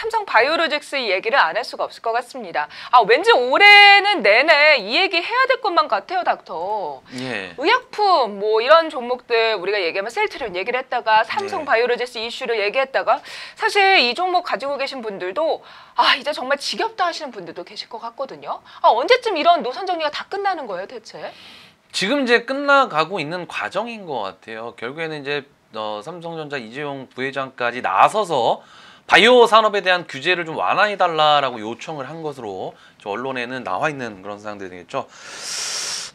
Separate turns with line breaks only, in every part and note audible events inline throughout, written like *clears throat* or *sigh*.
삼성 바이오로직스 얘기를 안 할 수가 없을 것 같습니다. 아 왠지 올해는 내내 이 얘기 해야 될 것만 같아요, 닥터. 예. 의약품 뭐 이런 종목들 우리가 얘기하면 셀트리온 얘기를 했다가 삼성 네. 바이오로직스 이슈를 얘기했다가 사실 이 종목 가지고 계신 분들도 아 이제 정말 지겹다 하시는 분들도 계실 것 같거든요. 아 언제쯤 이런 노선 정리가 다 끝나는 거예요, 대체?
지금 이제 끝나가고 있는 과정인 것 같아요. 결국에는 이제 어, 삼성전자 이재용 부회장까지 나서서 바이오 산업에 대한 규제를 좀 완화해 달라라고 요청을 한 것으로 언론에는 나와 있는 그런 상황들이 되겠죠.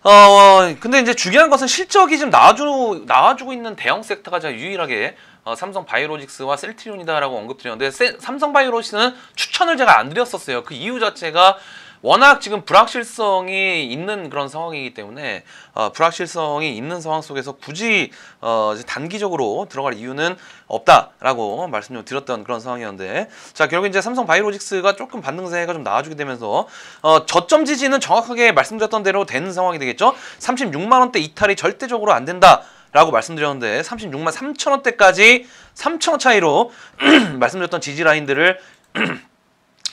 어, 어, 근데 이제 중요한 것은 실적이 지금 나와주, 나와주고 있는 대형 섹터가 제가 유일하게 어, 삼성 바이오로직스와 셀트리온이다라고 언급드렸는데 세, 삼성 바이오로직스는 추천을 제가 안 드렸었어요. 그 이유 자체가 워낙 지금 불확실성이 있는 그런 상황이기 때문에 어, 불확실성이 있는 상황 속에서 굳이 어, 단기적으로 들어갈 이유는 없다라고 말씀을 드렸던 그런 상황이었는데 자 결국 이제 삼성 바이오로직스가 조금 반등세가 좀 나와주게 되면서 어, 저점 지지는 정확하게 말씀드렸던 대로 되는 상황이 되겠죠 36만 원대 이탈이 절대적으로 안 된다 라고 말씀드렸는데 36만 3천원대까지 3천원 차이로 *clears throat* 말씀드렸던 지지라인들을 *clears throat*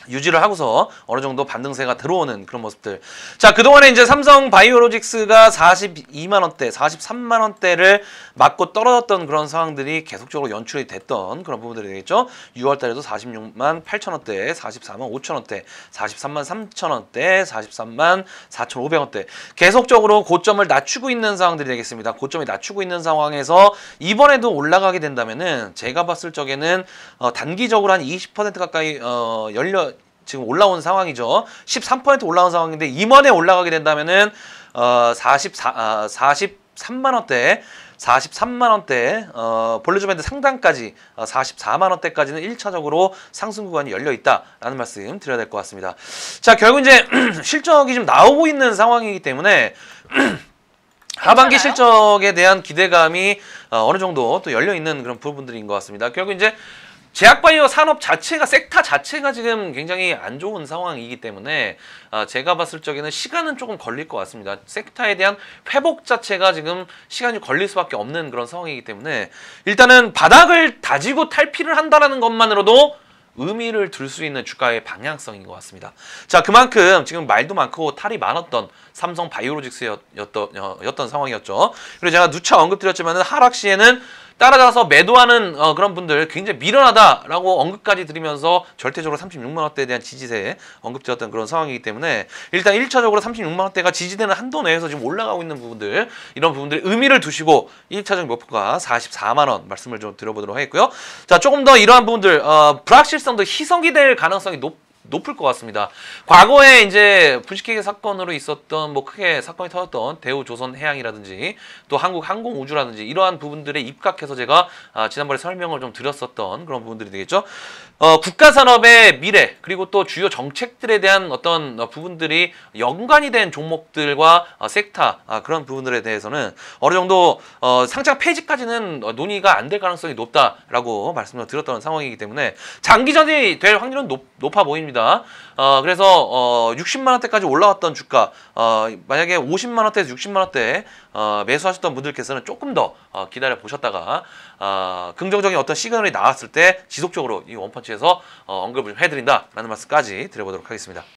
유지를 하고서 어느 정도 반등세가 들어오는 그런 모습들. 자, 그동안에 이제 삼성 바이오로직스가 42만 원대, 43만 원대를 맞고 떨어졌던 그런 상황들이 계속적으로 연출이 됐던 그런 부분들이 되겠죠. 6월 달에도 46만 8천 원대, 44만 5천 원대, 43만 3천 원대, 43만 4,500 원대. 계속적으로 고점을 낮추고 있는 상황들이 되겠습니다. 고점이 낮추고 있는 상황에서 이번에도 올라가게 된다면은 제가 봤을 적에는 어, 단기적으로 한 20% 가까이 어, 열려 지금 올라온 상황이죠. 13% 올라온 상황인데 임원에 올라가게 된다면은 어 44, 아, 43만 원대 43만 원대 어, 볼리주밴드 상단까지 어, 44만 원대까지는 1차적으로 상승 구간이 열려 있다라는 말씀 드려야 될 것 같습니다. 자 결국 이제 *clears throat* 실적이 좀 나오고 있는 상황이기 때문에 *clears throat* 하반기 실적에 대한 기대감이 어, 어느 정도 또 열려 있는 그런 부분들인 것 같습니다. 결국 이제 제약바이오 산업 자체가 섹터 자체가 지금 굉장히 안 좋은 상황이기 때문에 어, 제가 봤을 적에는 시간은 조금 걸릴 것 같습니다. 섹터에 대한 회복 자체가 지금 시간이 걸릴 수밖에 없는 그런 상황이기 때문에 일단은 바닥을 다지고 탈피를 한다라는 것만으로도 의미를 둘 수 있는 주가의 방향성인 것 같습니다. 자 그만큼 지금 말도 많고 탈이 많았던 삼성 바이오로직스였던 어, 상황이었죠. 그리고 제가 누차 언급드렸지만 하락 시에는 따라가서 매도하는 어, 그런 분들 굉장히 미련하다라고 언급까지 드리면서 절대적으로 36만 원대에 대한 지지세에 언급되었던 그런 상황이기 때문에 일단 1차적으로 36만 원대가 지지되는 한도 내에서 지금 올라가고 있는 부분들 이런 부분들에 의미를 두시고 1차적 목표가 44만 원 말씀을 좀 드려보도록 하겠고요. 자 조금 더 이러한 부분들 어, 불확실성도 희석이 될 가능성이 높 높을 것 같습니다. 과거에 이제 분식회계 사건으로 있었던 뭐 크게 사건이 터졌던 대우 조선 해양이라든지 또 한국 항공 우주라든지 이러한 부분들에 입각해서 제가 아, 지난번에 설명을 좀 드렸었던 그런 부분들이 되겠죠. 어, 국가 산업의 미래 그리고 또 주요 정책들에 대한 어떤 어, 부분들이 연관이 된 종목들과 어, 섹터 아, 그런 부분들에 대해서는 어느 정도 어, 상장 폐지까지는 어 논의가 안 될 가능성이 높다라고 말씀을 드렸던 상황이기 때문에 장기전이 될 확률은 높, 높아 보입니다. 않습니까? 어, 그래서 어, 60만 원대까지 올라왔던 주가 어, 만약에 50만 원대에서 60만 원대 어, 매수하셨던 분들께서는 조금 더 어, 기다려 보셨다가 어, 긍정적인 어떤 시그널이 나왔을 때 지속적으로 이 원펀치에서 어, 언급을 해드린다라는 말씀까지 드려보도록 하겠습니다.